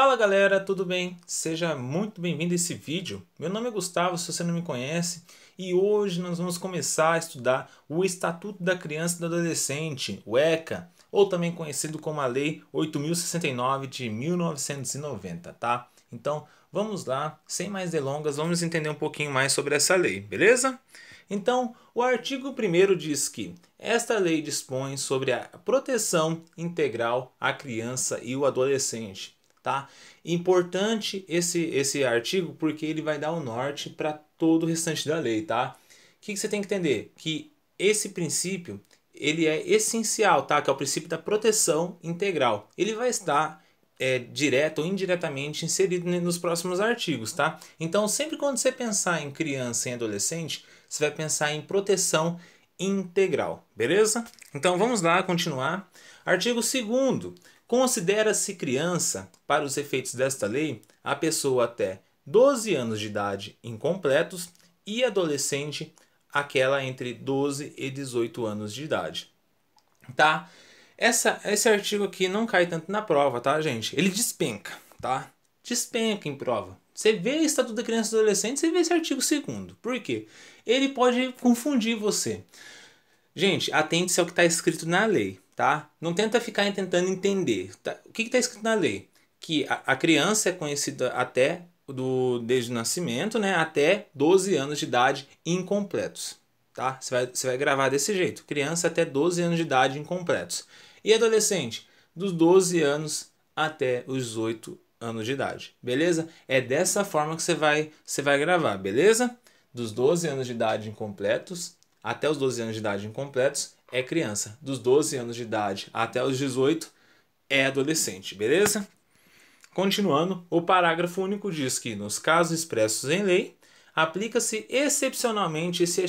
Fala galera, tudo bem? Seja muito bem-vindo a esse vídeo. Meu nome é Gustavo, se você não me conhece, e hoje nós vamos começar a estudar o Estatuto da Criança e do Adolescente, o ECA, ou também conhecido como a Lei 8069 de 1990, tá? Então, vamos lá, sem mais delongas, vamos entender um pouquinho mais sobre essa lei, beleza? Então, o artigo 1 diz que esta lei dispõe sobre a proteção integral à criança e ao adolescente tá? Importante esse, esse artigo porque ele vai dar o um norte para todo o restante da lei, tá? O que, que você tem que entender? Que esse princípio ele é essencial, tá? Que é o princípio da proteção integral. Ele vai estar é, direto ou indiretamente inserido nos próximos artigos, tá? Então, sempre quando você pensar em criança e adolescente, você vai pensar em proteção integral, beleza? Então, vamos lá continuar. Artigo 2 Considera-se criança, para os efeitos desta lei, a pessoa até 12 anos de idade incompletos e adolescente aquela entre 12 e 18 anos de idade. Tá? Essa, esse artigo aqui não cai tanto na prova, tá, gente? Ele despenca, tá? Despenca em prova. Você vê o Estatuto da Criança e Adolescente, você vê esse artigo segundo. Por quê? Ele pode confundir você. Gente, atente-se ao que está escrito na lei tá? Não tenta ficar tentando entender. Tá? O que está escrito na lei? Que a, a, criança é conhecida até do, desde o nascimento, né? Até 12 anos de idade incompletos, tá? Você vai, você vai gravar desse jeito. Criança até 12 anos de idade incompletos. E adolescente? Dos 12 anos até os 8 anos de idade, beleza? É dessa forma que você vai, você vai gravar, beleza? Dos 12 anos de idade incompletos até os 12 anos de idade incompletos é criança. Dos 12 anos de idade até os 18 é adolescente, beleza? Continuando, o parágrafo único diz que, nos casos expressos em lei, aplica-se excepcionalmente esse,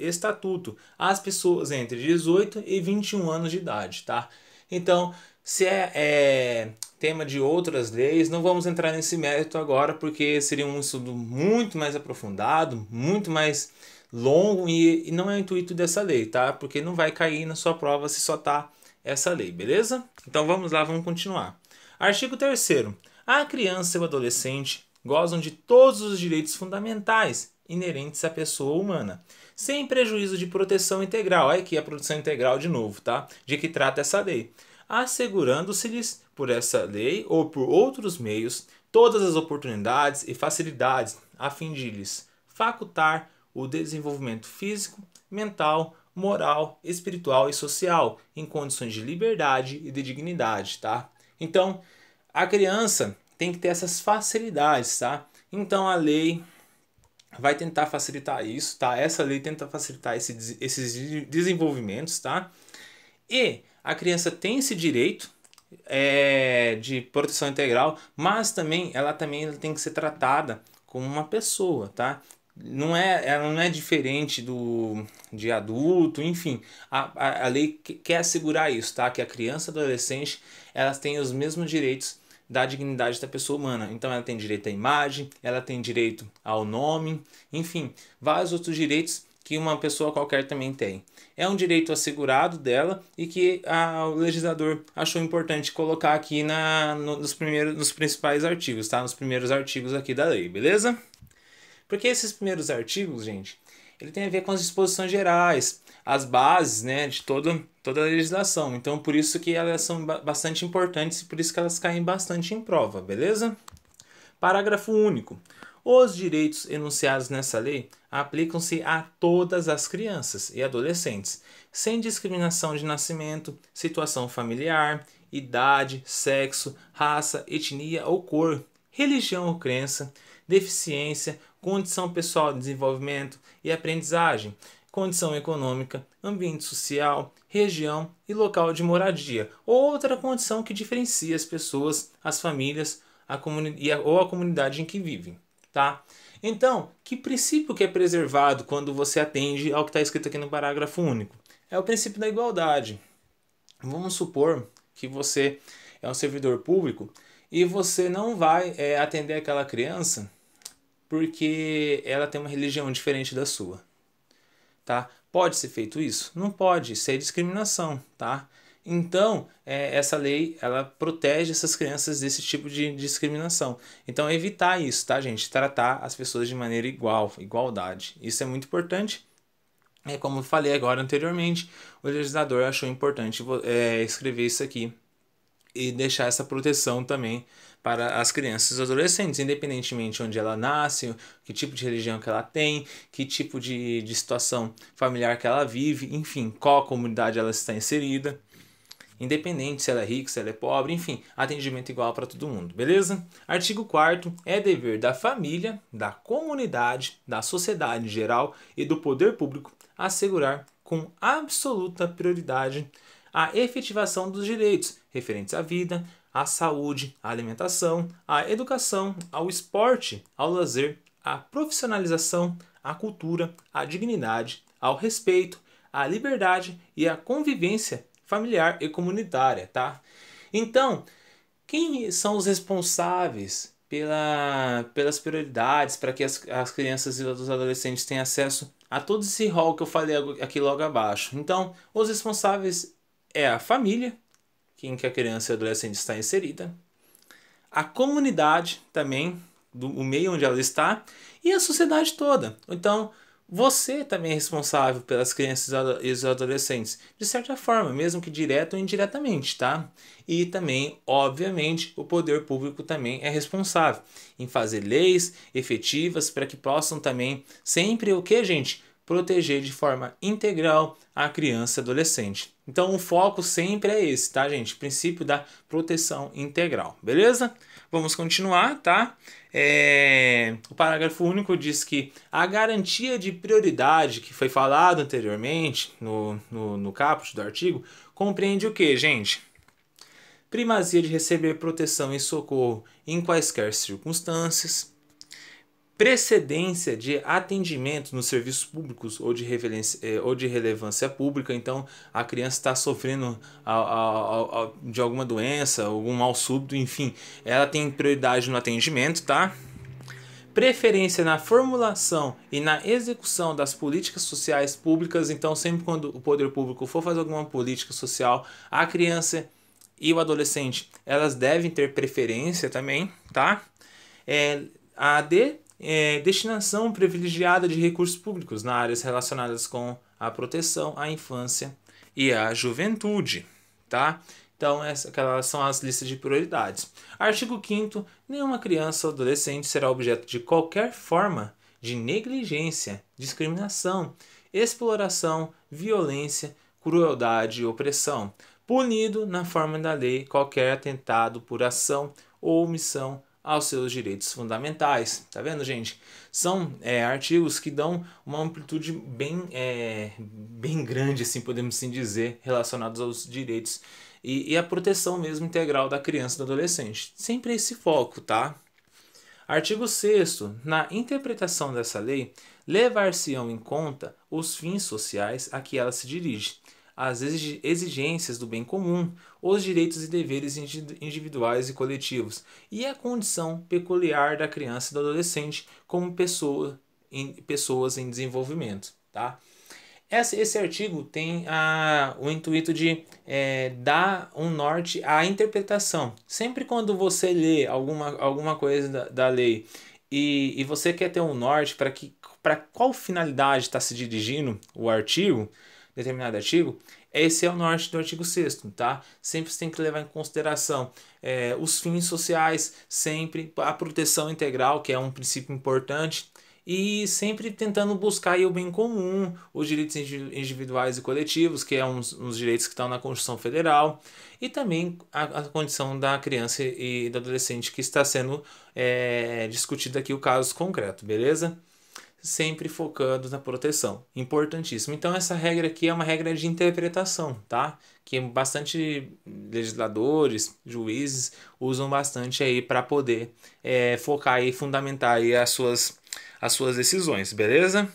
estatuto às pessoas entre 18 e 21 anos de idade, tá? Então, se é, é tema de outras leis, não vamos entrar nesse mérito agora, porque seria um estudo muito mais aprofundado, muito mais longo e, e não é o intuito dessa lei, tá? Porque não vai cair na sua prova se só tá essa lei, beleza? Então vamos lá, vamos continuar. Artigo 3 A criança e o adolescente gozam de todos os direitos fundamentais inerentes à pessoa humana, sem prejuízo de proteção integral. Olha aqui a proteção integral de novo, tá? De que trata essa lei. Assegurando-se-lhes, por essa lei ou por outros meios, todas as oportunidades e facilidades a fim de lhes facultar o desenvolvimento físico, mental, moral, espiritual e social, em condições de liberdade e de dignidade, tá? Então, a criança tem que ter essas facilidades, tá? Então a lei vai tentar facilitar isso, tá? Essa lei tenta facilitar esse, esses desenvolvimentos, tá? E a criança tem esse direito é, de proteção integral, mas também ela também ela tem que ser tratada como uma pessoa, tá? não é, ela não é diferente do de adulto, enfim. A, a, a lei quer assegurar isso, tá? Que a criança e adolescente elas têm os mesmos direitos da dignidade da pessoa humana. Então ela tem direito à imagem, ela tem direito ao nome, enfim, vários outros direitos que uma pessoa qualquer também tem. É um direito assegurado dela e que a, o legislador achou importante colocar aqui na, no, nos, primeiros, nos principais artigos, tá? Nos primeiros artigos aqui da lei, beleza? Porque esses primeiros artigos, gente, ele tem a ver com as disposições gerais, as bases né, de todo, toda a legislação. Então, por isso que elas são bastante importantes e por isso que elas caem bastante em prova, beleza? Parágrafo único. Os direitos enunciados nessa lei aplicam-se a todas as crianças e adolescentes, sem discriminação de nascimento, situação familiar, idade, sexo, raça, etnia ou cor, religião ou crença, deficiência condição pessoal de desenvolvimento e aprendizagem, condição econômica, ambiente social, região e local de moradia. Outra condição que diferencia as pessoas, as famílias a comuni- ou a comunidade em que vivem. Tá? Então, que princípio que é preservado quando você atende ao que está escrito aqui no parágrafo único? É o princípio da igualdade. Vamos supor que você é um servidor público e você não vai é, atender aquela criança porque ela tem uma religião diferente da sua. Tá? Pode ser feito isso? Não pode, isso é discriminação, tá? Então, é, essa lei, ela protege essas crianças desse tipo de discriminação. Então, é evitar isso, tá, gente? Tratar as pessoas de maneira igual, igualdade. Isso é muito importante. É como eu falei agora anteriormente, o legislador achou importante é, escrever isso aqui e deixar essa proteção também para as crianças e adolescentes, independentemente onde ela nasce, que tipo de religião que ela tem, que tipo de, de situação familiar que ela vive, enfim, qual comunidade ela está inserida independente se ela é rica, se ela é pobre, enfim, atendimento igual para todo mundo, beleza? Artigo 4 é dever da família, da comunidade, da sociedade em geral e do poder público assegurar com absoluta prioridade a efetivação dos direitos referentes à vida, à saúde, à alimentação, à educação, ao esporte, ao lazer, à profissionalização, à cultura, à dignidade, ao respeito, à liberdade e à convivência familiar e comunitária, tá? Então, quem são os responsáveis pela, pelas prioridades para que as, as crianças e os adolescentes tenham acesso a todo esse rol que eu falei aqui logo abaixo? Então, os responsáveis é a família, em que a criança e o adolescente está inserida, a comunidade também, do o meio onde ela está, e a sociedade toda. Então, você também é responsável pelas crianças e os adolescentes, de certa forma, mesmo que direto ou indiretamente, tá? E também, obviamente, o poder público também é responsável em fazer leis efetivas para que possam também sempre o que, gente? proteger de forma integral a criança e adolescente. Então o foco sempre é esse, tá, gente? princípio da proteção integral, beleza? Vamos continuar, tá? É... O parágrafo único diz que a garantia de prioridade que foi falado anteriormente no, no, no caput do artigo compreende o que, gente? Primazia de receber proteção e socorro em quaisquer circunstâncias, precedência de atendimento nos serviços públicos ou de, eh, ou de relevância pública. Então, a criança está sofrendo a, a, a, de alguma doença, algum mal súbito, enfim, ela tem prioridade no atendimento, tá? Preferência na formulação e na execução das políticas sociais públicas. Então, sempre quando o poder público for fazer alguma política social, a criança e o adolescente elas devem ter preferência também, tá? É, a D é, destinação privilegiada de recursos públicos na áreas relacionadas com a proteção à infância e à juventude, tá? Então, aquelas são as listas de prioridades. Artigo 5 Nenhuma criança ou adolescente será objeto de qualquer forma de negligência, discriminação, exploração, violência, crueldade e opressão, punido na forma da lei qualquer atentado por ação ou omissão aos seus direitos fundamentais. Tá vendo, gente? São é, artigos que dão uma amplitude bem, é, bem grande, assim podemos assim dizer, relacionados aos direitos e, e a proteção mesmo integral da criança e do adolescente. Sempre esse foco, tá? Artigo 6 Na interpretação dessa lei, levar-se-ão em conta os fins sociais a que ela se dirige, as exigências do bem comum, os direitos e deveres individuais e coletivos, e a condição peculiar da criança e do adolescente como pessoa, em, pessoas em desenvolvimento. Tá? Esse, esse artigo tem a, o intuito de é, dar um norte à interpretação. Sempre quando você lê alguma, alguma coisa da, da lei e, e você quer ter um norte para que para qual finalidade está se dirigindo o artigo, determinado artigo, esse é o norte do artigo 6 tá? Sempre você tem que levar em consideração é, os fins sociais, sempre a proteção integral, que é um princípio importante, e sempre tentando buscar o bem comum, os direitos individuais e coletivos, que é uns, dos direitos que estão na Constituição Federal, e também a, a, condição da criança e do adolescente que está sendo é, discutido aqui o caso concreto, beleza? sempre focando na proteção. Importantíssimo. Então essa regra aqui é uma regra de interpretação, tá? Que bastante legisladores, juízes usam bastante aí para poder é, focar e fundamentar aí as suas, as suas decisões, beleza?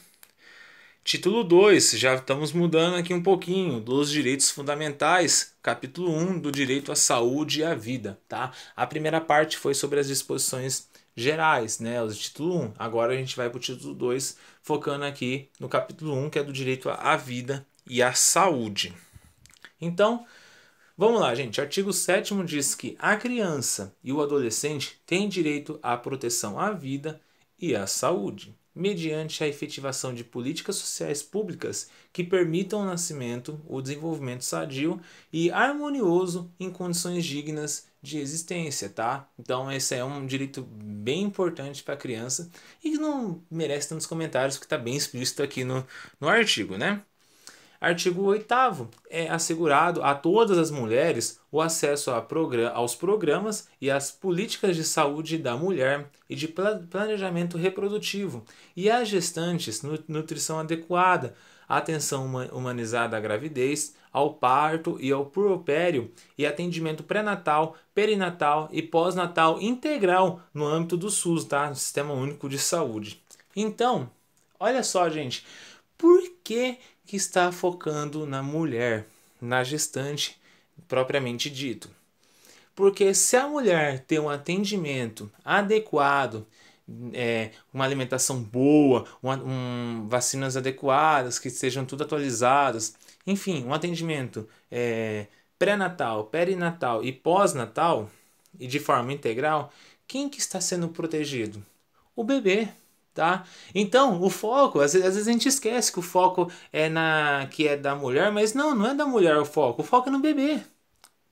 Título 2, já estamos mudando aqui um pouquinho, dos direitos fundamentais, capítulo 1 um, do direito à saúde e à vida, tá? A primeira parte foi sobre as disposições gerais, né? O título 1. Agora a gente vai para o título 2, focando aqui no capítulo 1, que é do direito à vida e à saúde. Então, vamos lá, gente. Artigo 7 diz que a criança e o adolescente têm direito à proteção à vida e à saúde, mediante a efetivação de políticas sociais públicas que permitam o nascimento, o desenvolvimento sadio e harmonioso em condições dignas de existência, tá? Então esse é um direito bem importante para a criança e que não merece tantos comentários, que está bem explícito aqui no, no artigo, né? Artigo 8 é assegurado a todas as mulheres o acesso program aos programas e às políticas de saúde da mulher e de planejamento reprodutivo e às gestantes nu nutrição adequada, atenção humanizada à gravidez, ao parto e ao puerpério e atendimento pré-natal, perinatal e pós-natal integral no âmbito do SUS, tá? No Sistema Único de Saúde. Então, olha só, gente, por que, que está focando na mulher, na gestante propriamente dito? Porque se a mulher tem um atendimento adequado é, uma alimentação boa, uma, um, vacinas adequadas, que sejam tudo atualizadas. Enfim, um atendimento é, pré-natal, perinatal e pós-natal, e de forma integral, quem que está sendo protegido? O bebê tá? Então, o foco, às vezes, às vezes, a gente esquece que o foco é na que é da mulher, mas não, não é da mulher o foco, o foco é no bebê,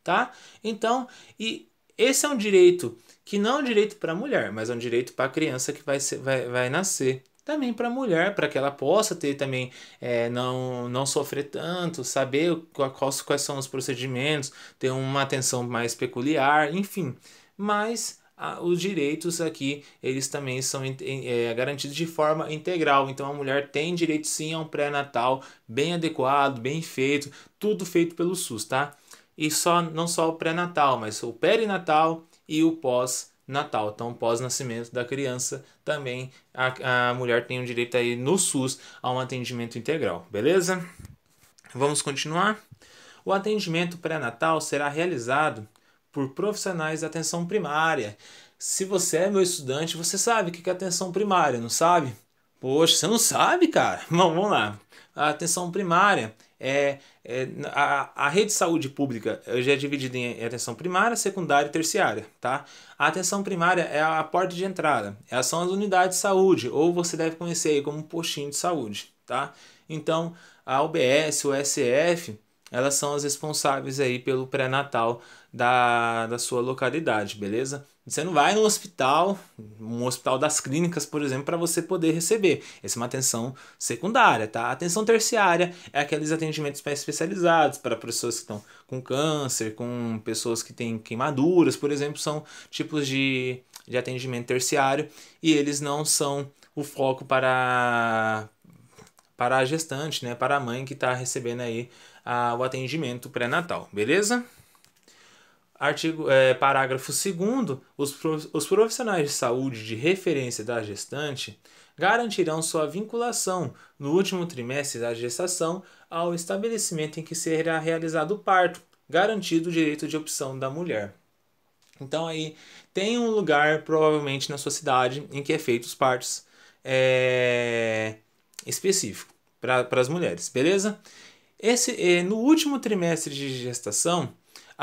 tá? Então, e esse é um direito que não é um direito para a mulher, mas é um direito para a criança que vai, ser, vai, vai nascer. Também para a mulher, para que ela possa ter também, é, não, não sofrer tanto, saber quais, quais são os procedimentos, ter uma atenção mais peculiar, enfim. Mas os direitos aqui eles também são é, garantidos de forma integral. Então a mulher tem direito sim a um pré-natal bem adequado, bem feito, tudo feito pelo SUS, tá? E só não só o pré-natal, mas o perinatal, e o pós-natal. Então, pós-nascimento da criança, também a, a mulher tem o direito aí no SUS a um atendimento integral, beleza? Vamos continuar? O atendimento pré-natal será realizado por profissionais da atenção primária. Se você é meu estudante, você sabe o que é atenção primária, não sabe? Poxa, você não sabe, cara? Bom, vamos lá. A atenção primária é, é, a, a rede de saúde pública já é dividida em atenção primária, secundária e terciária. Tá? A atenção primária é a porta de entrada, essas são as unidades de saúde, ou você deve conhecer aí como postinho de saúde. Tá? Então, a UBS, o SF, elas são as responsáveis aí pelo pré-natal da, da sua localidade, beleza? Você não vai no hospital, um hospital das clínicas, por exemplo, para você poder receber. Essa é uma atenção secundária, tá? A atenção terciária é aqueles atendimentos mais especializados para pessoas que estão com câncer, com pessoas que têm queimaduras, por exemplo, são tipos de, de atendimento terciário e eles não são o foco para, para a gestante, né? Para a mãe que está recebendo aí a, ah, o atendimento pré-natal, beleza? Artigo, é, parágrafo 2 os, profissionais de saúde de referência da gestante garantirão sua vinculação no último trimestre da gestação ao estabelecimento em que será realizado o parto, garantido o direito de opção da mulher. Então aí tem um lugar, provavelmente na sua cidade, em que é feito os partos é, específico para as mulheres, beleza? Esse, é, no último trimestre de gestação,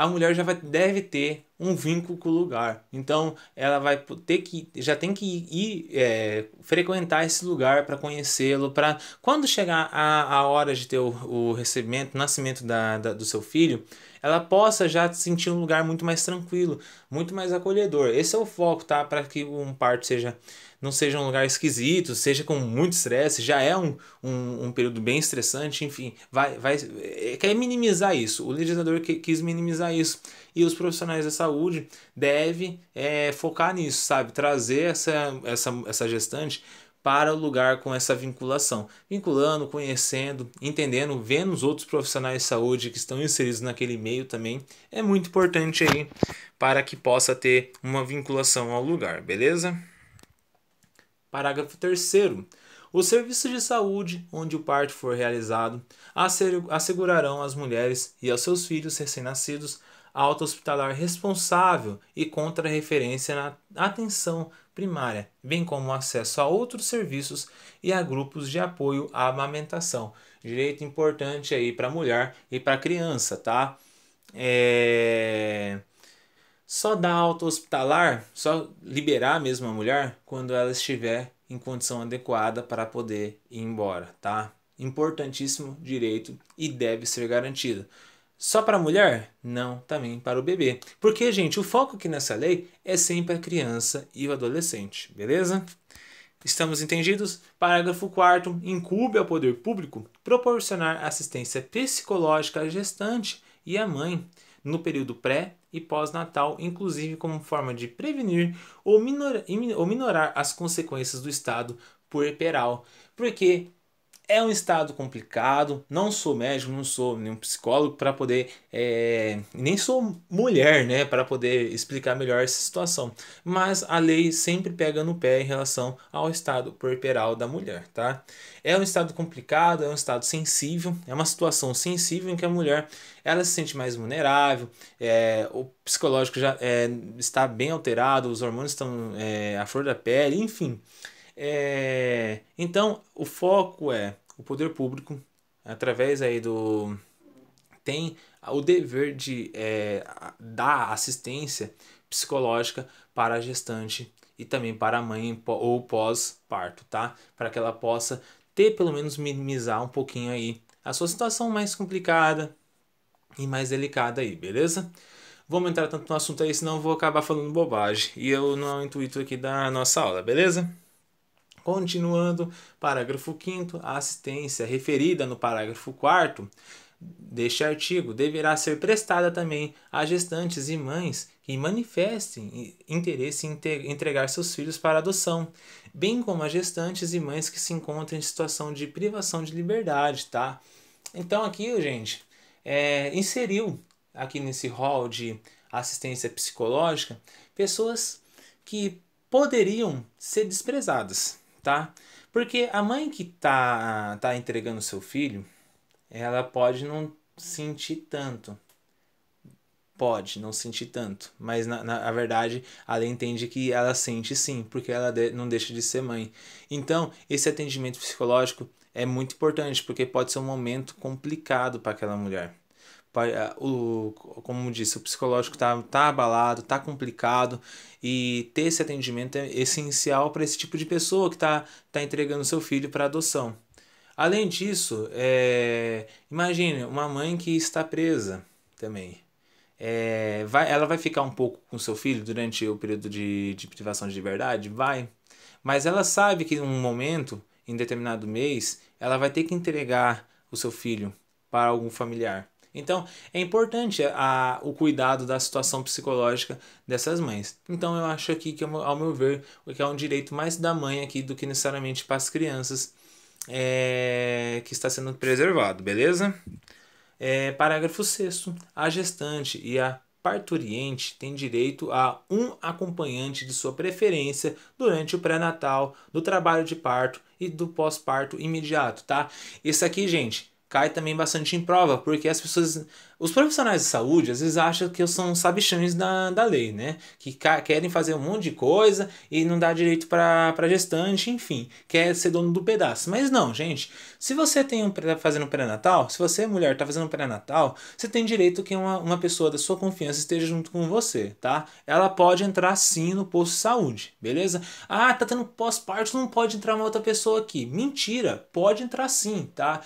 a mulher já vai, deve ter um vínculo com o lugar. Então ela vai ter que já tem que ir é, frequentar esse lugar para conhecê-lo, para quando chegar a, a hora de ter o, o recebimento, o nascimento da, da, do seu filho, ela possa já sentir um lugar muito mais tranquilo, muito mais acolhedor. Esse é o foco, tá? Para que um parto seja não seja um lugar esquisito, seja com muito estresse, já é um, um, um, período bem estressante, enfim, vai, vai é, quer minimizar isso. O legislador que, quis minimizar isso. E os profissionais da saúde devem é, focar nisso, sabe? Trazer essa, essa, essa gestante para o lugar com essa vinculação. Vinculando, conhecendo, entendendo, vendo os outros profissionais de saúde que estão inseridos naquele meio também é muito importante aí para que possa ter uma vinculação ao lugar, beleza? Parágrafo 3. Os serviços de saúde onde o parto for realizado assegurarão às mulheres e aos seus filhos recém-nascidos alta hospitalar responsável e contra referência na atenção primária, bem como acesso a outros serviços e a grupos de apoio à amamentação. Direito importante aí para a mulher e para a criança, tá? É só dar alta hospitalar, só liberar mesmo a mulher quando ela estiver em condição adequada para poder ir embora, tá? Importantíssimo direito e deve ser garantido. Só para a mulher? Não, também para o bebê. Porque, gente, o foco aqui nessa lei é sempre a criança e o adolescente, beleza? Estamos entendidos? Parágrafo 4. Incube ao poder público proporcionar assistência psicológica à gestante e à mãe no período pré, e pós-natal, inclusive como forma de prevenir ou minorar, ou minorar as consequências do estado puerperal, porque é um estado complicado, não sou médico, não sou nenhum psicólogo para poder, é, nem sou mulher, né, para poder explicar melhor essa situação. Mas a lei sempre pega no pé em relação ao estado puerperal da mulher, tá? É um estado complicado, é um estado sensível, é uma situação sensível em que a mulher ela se sente mais vulnerável, é, o psicológico já é, está bem alterado, os hormônios estão é, à flor da pele, enfim. É, então, o foco é o poder público, através aí do tem o dever de é, dar assistência psicológica para a gestante e também para a mãe ou pós-parto, tá? Para que ela possa ter pelo menos minimizar um pouquinho aí a sua situação mais complicada e mais delicada aí, beleza? Vamos entrar tanto no assunto aí, senão eu vou acabar falando bobagem. E eu não é o intuito aqui da nossa aula, beleza? Continuando, parágrafo 5 a assistência referida no parágrafo 4 deste artigo deverá ser prestada também a gestantes e mães que manifestem interesse em entregar seus filhos para adoção, bem como a gestantes e mães que se encontram em situação de privação de liberdade, tá? Então aqui, gente, é, inseriu aqui nesse rol de assistência psicológica pessoas que poderiam ser desprezadas tá? Porque a mãe que tá, tá entregando seu filho, ela pode não sentir tanto. Pode não sentir tanto, mas na, na a verdade ela entende que ela sente sim, porque ela de, não deixa de ser mãe. Então, esse atendimento psicológico é muito importante, porque pode ser um momento complicado para aquela mulher. É, o, como disse, o psicológico está tá abalado, está complicado e ter esse atendimento é essencial para esse tipo de pessoa que está tá entregando seu filho para adoção. Além disso, é, imagine uma mãe que está presa também. É, vai, ela vai ficar um pouco com seu filho durante o período de, de privação de liberdade? Vai. Mas ela sabe que em um momento, em determinado mês, ela vai ter que entregar o seu filho para algum familiar. Então é importante a, o cuidado da situação psicológica dessas mães. Então eu acho aqui que, ao meu ver, que é um direito mais da mãe aqui do que necessariamente para as crianças é, que está sendo preservado, beleza? É, parágrafo 6. A gestante e a parturiente tem direito a um acompanhante de sua preferência durante o pré-natal, do trabalho de parto e do pós-parto imediato, tá? Isso aqui, gente, cai também bastante em prova, porque as pessoas os profissionais de saúde às vezes acham que são sabichões da, da lei, né? Que querem fazer um monte de coisa e não dá direito para gestante, enfim, quer ser dono do pedaço. Mas não, gente. Se você tem um tá fazendo pré-natal, se você é mulher está fazendo pré-natal, você tem direito que uma, uma pessoa da sua confiança esteja junto com você, tá? Ela pode entrar sim no posto de saúde, beleza? Ah, tá tendo pós-parto, não pode entrar uma outra pessoa aqui. Mentira, pode entrar sim, tá?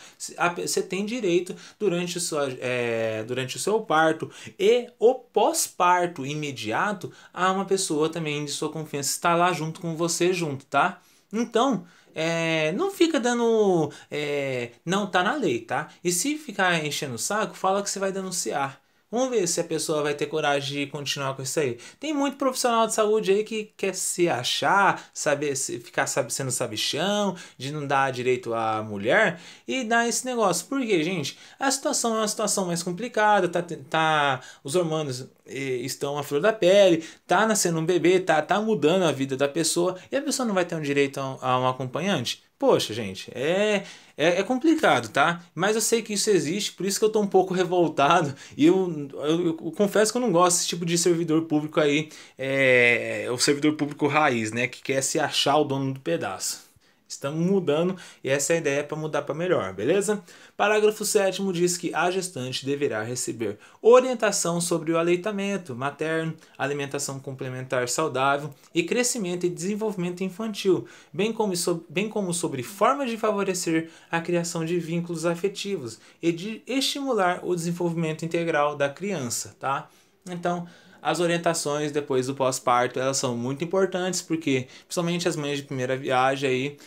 Você tem direito durante sua. É, durante o seu parto e o pós-parto imediato, há uma pessoa também de sua confiança está lá junto com você, junto, tá? Então, é, não fica dando. É, não tá na lei, tá? E se ficar enchendo o saco, fala que você vai denunciar. Vamos ver se a pessoa vai ter coragem de continuar com isso aí. Tem muito profissional de saúde aí que quer se achar, saber se ficar sabe, sendo sabichão, de não dar direito à mulher e dar esse negócio. Porque, gente, a situação é uma situação mais complicada, tá, tá os hormônios estão à flor da pele, tá nascendo um bebê, tá, tá mudando a vida da pessoa e a pessoa não vai ter um direito a a um acompanhante. Poxa, gente, é, é, é, complicado, tá? Mas eu sei que isso existe, por isso que eu tô um pouco revoltado. E eu, eu, eu confesso que eu não gosto desse tipo de servidor público aí, é, o servidor público raiz, né? Que quer se achar o dono do pedaço. Estamos mudando e essa é a ideia para mudar para melhor, beleza? Parágrafo 7 diz que a gestante deverá receber orientação sobre o aleitamento materno, alimentação complementar saudável e crescimento e desenvolvimento infantil, bem como, sobre, bem como sobre formas de favorecer a criação de vínculos afetivos e de estimular o desenvolvimento integral da criança, tá? Então, as orientações depois do pós-parto, elas são muito importantes, porque principalmente as mães de primeira viagem aí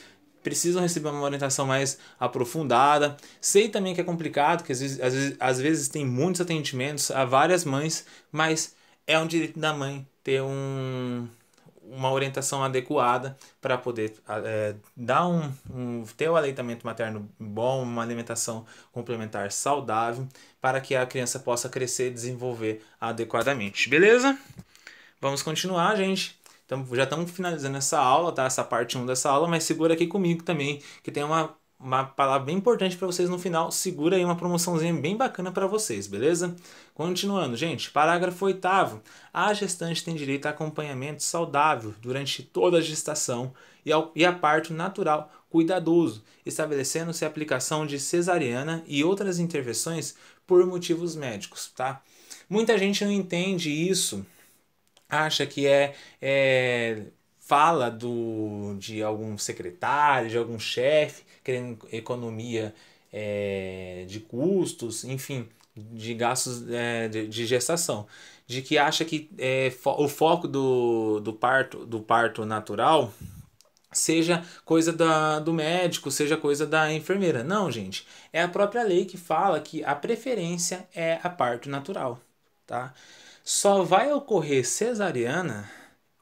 precisam receber uma orientação mais aprofundada. Sei também que é complicado, que às vezes, às vezes, às vezes tem muitos atendimentos a várias mães, mas é um direito da mãe ter um uma orientação adequada para poder ah, é, dar um, um, ter o um aleitamento materno bom, uma alimentação complementar saudável, para que a criança possa crescer e desenvolver adequadamente, beleza? Vamos continuar, gente. Então, já estamos finalizando essa aula, tá? Essa parte 1 dessa aula, mas segura aqui comigo também, que tem uma uma palavra bem importante para vocês no final. Segura aí uma promoçãozinha bem bacana para vocês, beleza? Continuando, gente, parágrafo 8 A gestante tem direito a acompanhamento saudável durante toda a gestação e, ao, e a parto natural cuidadoso, estabelecendo-se a aplicação de cesariana e outras intervenções por motivos médicos, tá? Muita gente não entende isso, acha que é, é fala do, de algum secretário, de algum chefe querendo economia é, de custos, enfim, de gastos é, de, de, gestação, de que acha que é, fo o foco do, do, parto, do parto natural seja coisa da, do médico, seja coisa da enfermeira. Não, gente, é a própria lei que fala que a preferência é a parto natural, tá? Só vai ocorrer cesariana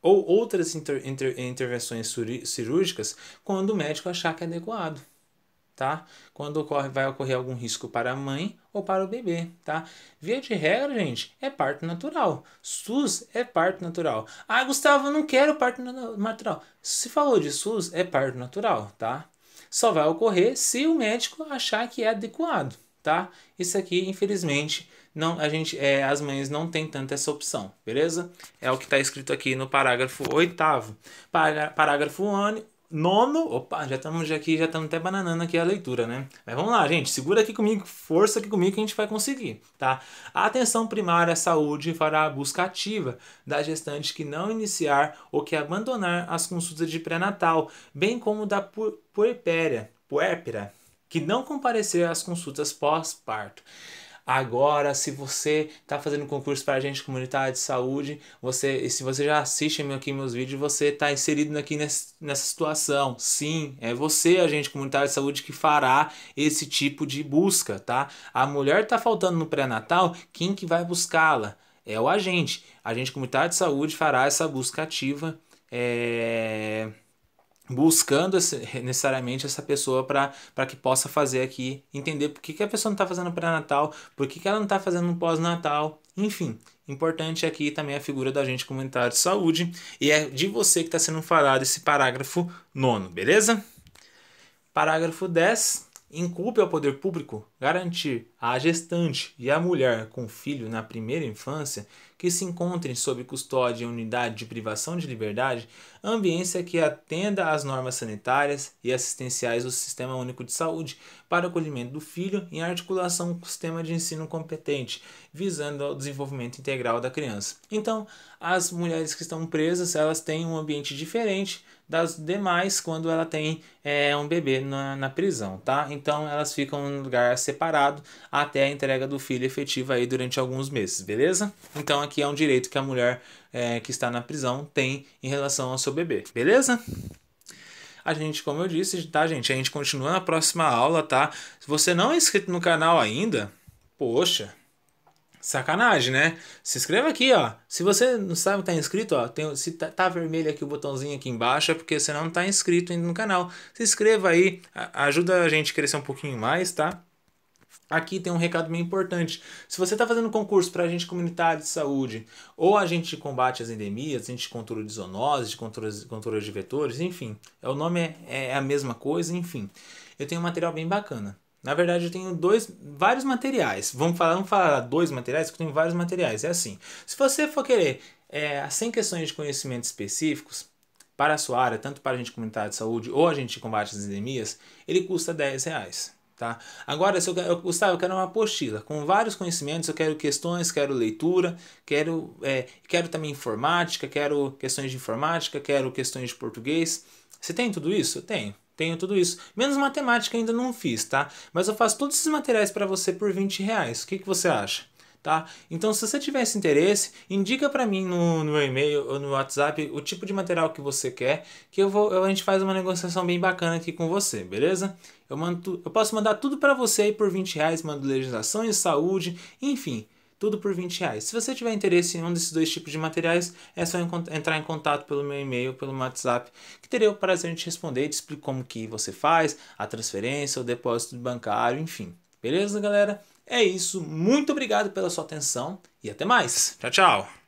ou outras inter, inter, intervenções cirúrgicas quando o médico achar que é adequado. Tá? Quando ocorre, vai ocorrer algum risco para a mãe ou para o bebê, tá? Via de regra, gente, é parto natural. SUS é parto natural. Ah, Gustavo, eu não quero parto natural. Se falou de SUS, é parto natural, tá? Só vai ocorrer se o médico achar que é adequado, tá? Isso aqui, infelizmente, não, a gente, é, as mães não têm tanto essa opção, beleza? É o que está escrito aqui no parágrafo oitavo. Parágrafo nono, opa, já estamos aqui, já estamos até bananando aqui a leitura, né? Mas vamos lá, gente, segura aqui comigo, força aqui comigo que a gente vai conseguir, tá? A atenção primária à saúde fará a busca ativa da gestante que não iniciar ou que abandonar as consultas de pré-natal, bem como da puerpéria, puérpera, que não comparecer às consultas pós-parto. Agora, se você está fazendo concurso para agente comunitário de saúde, você, e se você já assiste aqui meus vídeos, você está inserido aqui nessa, nessa situação. Sim, é você, agente comunitário de saúde, que fará esse tipo de busca, tá? A mulher está faltando no pré-natal, quem que vai buscá-la? É o agente. Agente comunitário de saúde fará essa busca ativa. É buscando esse, necessariamente essa pessoa para que possa fazer aqui, entender por que, que a pessoa não está fazendo pré-natal, por que, que ela não está fazendo pós-natal, enfim. Importante aqui também a figura da gente comunitário de saúde e é de você que está sendo falado esse parágrafo nono, beleza? Parágrafo 10 Incumbe ao poder público garantir à gestante e à mulher com filho na primeira infância que se encontrem sob custódia em unidade de privação de liberdade ambiência que atenda às normas sanitárias e assistenciais do Sistema Único de Saúde para o acolhimento do filho em articulação com o sistema de ensino competente, visando ao desenvolvimento integral da criança. Então, as mulheres que estão presas, elas têm um ambiente diferente das demais quando ela tem é, um bebê na, na prisão, tá? Então elas ficam em um lugar separado até a entrega do filho efetiva aí durante alguns meses, beleza? Então aqui é um direito que a mulher é, que está na prisão tem em relação ao seu bebê, beleza? A gente, como eu disse, tá, gente? A gente continua na próxima aula, tá? Se você não é inscrito no canal ainda, poxa, Sacanagem, né? Se inscreva aqui, ó. Se você não sabe que tá inscrito, ó, tem, se tá, tá, vermelho aqui o botãozinho aqui embaixo, é porque você não tá inscrito ainda no canal. Se inscreva aí, ajuda a gente a crescer um pouquinho mais, tá? Aqui tem um recado bem importante. Se você está fazendo concurso para agente comunitário de saúde, ou agente de combate às endemias, agente de controle de zoonoses, de controle de vetores, enfim, é, o nome é, é a mesma coisa, enfim. Eu tenho um material bem bacana. Na verdade, eu tenho dois, vários materiais. Vamos falar, vamos falar dois materiais, porque eu tenho vários materiais. É assim. Se você for querer é, 100 questões de conhecimento específicos para a sua área, tanto para a gente comunitária de saúde ou a gente de combate às endemias, ele custa 10 reais. Tá? Agora, se eu, eu, Gustavo, eu quero uma apostila com vários conhecimentos, eu quero questões, quero leitura, quero, é, quero também informática, quero questões de informática, quero questões de português. Você tem tudo isso? Eu tenho tenho tudo isso. Menos matemática ainda não fiz, tá? Mas eu faço todos esses materiais para você por 20 reais. O que, que você acha? Tá? Então, se você tiver esse interesse, indica para mim no, no meu e-mail ou no WhatsApp o tipo de material que você quer, que eu vou, a gente faz uma negociação bem bacana aqui com você, beleza? Eu, mando, eu posso mandar tudo para você aí por 20 reais, mando legislação e saúde, enfim, tudo por 20 reais. Se você tiver interesse em um desses dois tipos de materiais, é só entrar em contato pelo meu e-mail, pelo meu WhatsApp, que terei o prazer de te responder e te explico como que você faz, a transferência, o depósito bancário, enfim. Beleza, galera? É isso. Muito obrigado pela sua atenção e até mais. Tchau, tchau!